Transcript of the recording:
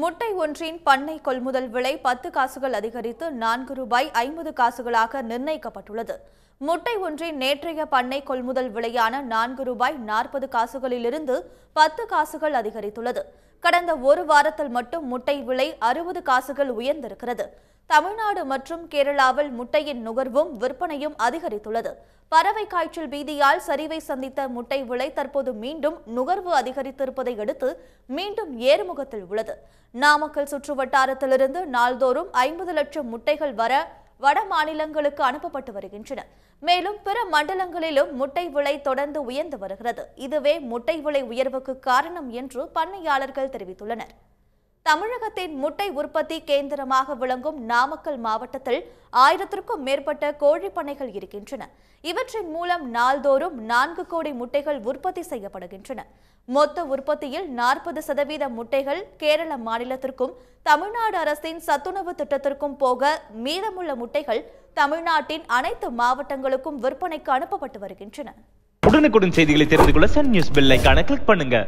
முட்டை ஒன்றின் பண்ணை கொள்முதல் விலை பத்து காசுகள் அதிகரித்து நான்கு ரூபாய் ஐம்பது காசுகளாக நிர்ணயிக்கப்பட்டுள்ளது முட்டை ஒன்றின் நேற்றைய பண்ணை கொள்முதல் விலையான நான்கு ரூபாய் நாற்பது காசுகளிலிருந்து பத்து காசுகள் அதிகரித்துள்ளது கடந்த ஒரு வாரத்தில் மட்டும் முட்டை விலை அறுபது காசுகள் உயர்ந்திருக்கிறது தமிழ்நாடு மற்றும் கேரளாவில் முட்டையின் நுகர்வும் விற்பனையும் அதிகரித்துள்ளது பறவை காய்ச்சல் பீதியால் சரிவை சந்தித்த முட்டை விலை தற்போது மீண்டும் நுகர்வு அதிகரித்திருப்பதை அடுத்து மீண்டும் ஏறுமுகத்தில் உள்ளது நாமக்கல் சுற்றுவட்டாரத்திலிருந்து நாள்தோறும் ஐம்பது லட்சம் முட்டைகள் வர வட மாநிலங்களுக்கு அனுப்பப்பட்டு வருகின்றன மேலும் பிற மண்டலங்களிலும் முட்டை விலை தொடர்ந்து உயர்ந்து வருகிறது இதுவே முட்டை விலை உயர்வுக்கு காரணம் என்று பண்ணையாளர்கள் தெரிவித்துள்ளனர் தமிழகத்தின் முட்டை உற்பத்தி கேந்திரமாக விளங்கும் நாமக்கல் மாவட்டத்தில் ஆயிரத்திற்கும் மேற்பட்ட கோழி பண்ணைகள் இருக்கின்றன இவற்றின் மூலம் நாள்தோறும் நான்கு கோடி முட்டைகள் உற்பத்தி செய்யப்படுகின்றன மொத்த உற்பத்தியில் நாற்பது சதவீத முட்டைகள் கேரள மாநிலத்திற்கும் தமிழ்நாடு அரசின் சத்துணவு திட்டத்திற்கும் போக மீதமுள்ள முட்டைகள் தமிழ்நாட்டின் அனைத்து மாவட்டங்களுக்கும் விற்பனைக்கு அனுப்பப்பட்டு வருகின்றன உடனுக்குடன் செய்திகளை தெரிந்து கொள்ள சன் நியூஸ் கிளிக் பண்ணுங்க